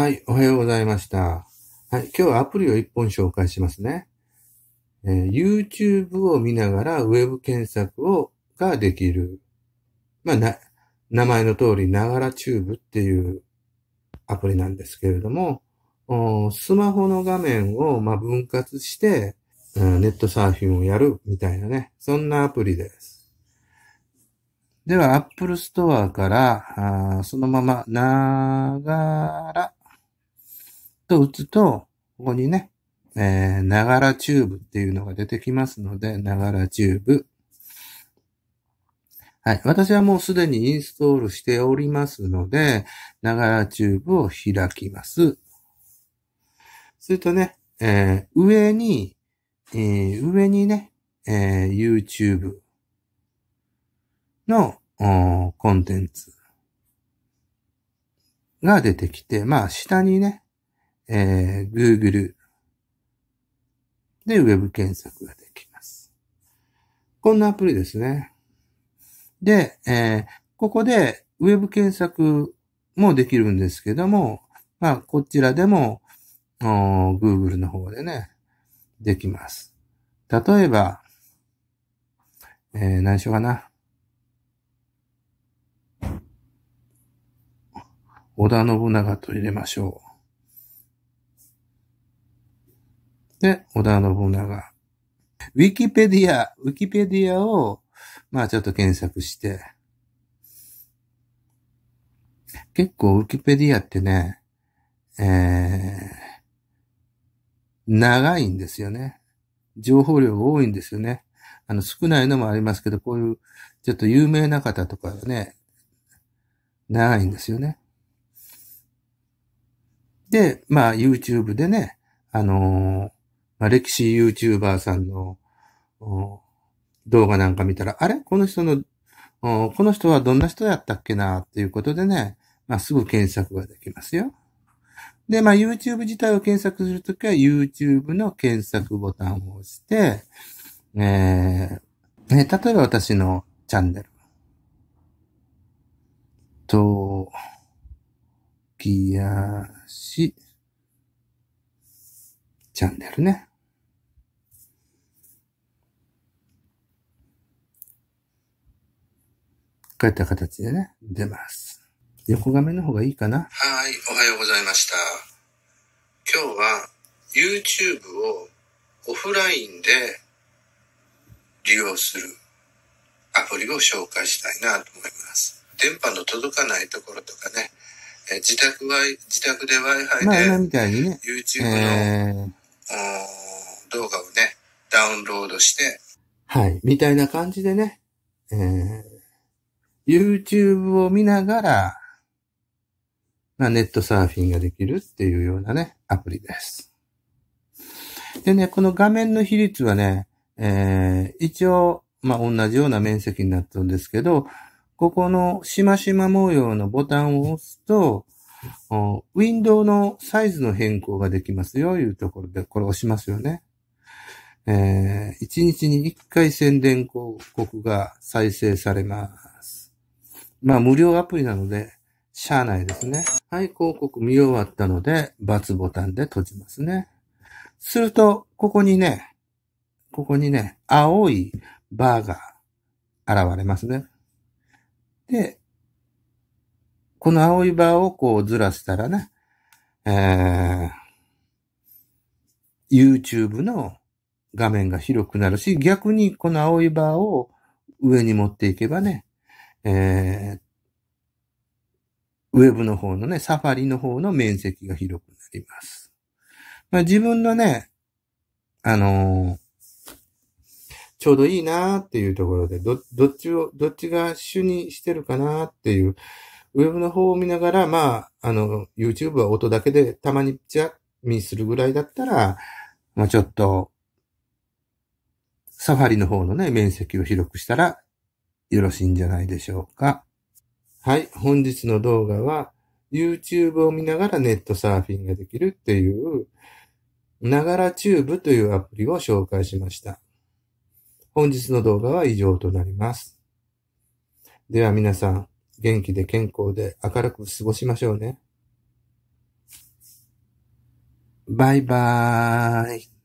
はい、おはようございました。はい、今日はアプリを1本紹介しますね。えー、YouTube を見ながら Web 検索をができる。まあ、な、名前の通り、ながらチューブっていうアプリなんですけれども、スマホの画面をま分割して、うん、ネットサーフィンをやるみたいなね、そんなアプリです。では、Apple Store から、あそのまま、ながらと打つと、ここにね、えー、ながらチューブっていうのが出てきますので、ながらチューブ。はい。私はもうすでにインストールしておりますので、ながらチューブを開きます。するとね、えー、上に、えー、上にね、えー、YouTube のコンテンツが出てきて、まあ下にね、えー、Google でウェブ検索ができます。こんなアプリですね。で、えー、ここでウェブ検索もできるんですけども、まあ、こちらでも、Google の方でね、できます。例えば、えー、何しようかな。織田信長と入れましょう。で、織田信長。ウィキペディア、ウィキペディアを、まあちょっと検索して。結構ウィキペディアってね、えー、長いんですよね。情報量が多いんですよね。あの、少ないのもありますけど、こういう、ちょっと有名な方とかね、長いんですよね。で、まあ、YouTube でね、あのーまあ、歴史 YouTuber さんの動画なんか見たら、あれこの人の、この人はどんな人やったっけなっていうことでね、まあ、すぐ検索ができますよ。で、まあ、YouTube 自体を検索するときは、YouTube の検索ボタンを押して、えー、ね、例えば私のチャンネル。と、きやし、チャンネルね。こういった形でね、出ます。横画面の方がいいかなはい、おはようございました。今日は YouTube をオフラインで利用するアプリを紹介したいなと思います。電波の届かないところとかね、え自宅は自宅で Wi-Fi で、ね、YouTube の、ー、動画をね、ダウンロードして。はい、みたいな感じでね、えー、YouTube を見ながら、まあ、ネットサーフィンができるっていうようなね、アプリです。でね、この画面の比率はね、えー、一応、まあ、同じような面積になったんですけど、ここのしましま模様のボタンを押すと、ウィンドウのサイズの変更ができますよ、いうところで、これ押しますよね。えー、1日に1回宣伝広告が再生されままあ無料アプリなので、社内ですね。はい、広告見終わったので、×ボタンで閉じますね。すると、ここにね、ここにね、青いバーが現れますね。で、この青いバーをこうずらしたらね、えー、YouTube の画面が広くなるし、逆にこの青いバーを上に持っていけばね、えー、ウェブの方のね、サファリの方の面積が広くなります。まあ、自分のね、あのー、ちょうどいいなーっていうところで、ど、どっちを、どっちが主にしてるかなーっていう、ウェブの方を見ながら、まあ、あの、YouTube は音だけでたまにちゃ、見するぐらいだったら、まあ、ちょっと、サファリの方のね、面積を広くしたらよろしいんじゃないでしょうか。はい、本日の動画は YouTube を見ながらネットサーフィンができるっていう、ながらチューブというアプリを紹介しました。本日の動画は以上となります。では皆さん、元気で健康で明るく過ごしましょうね。バイバーイ。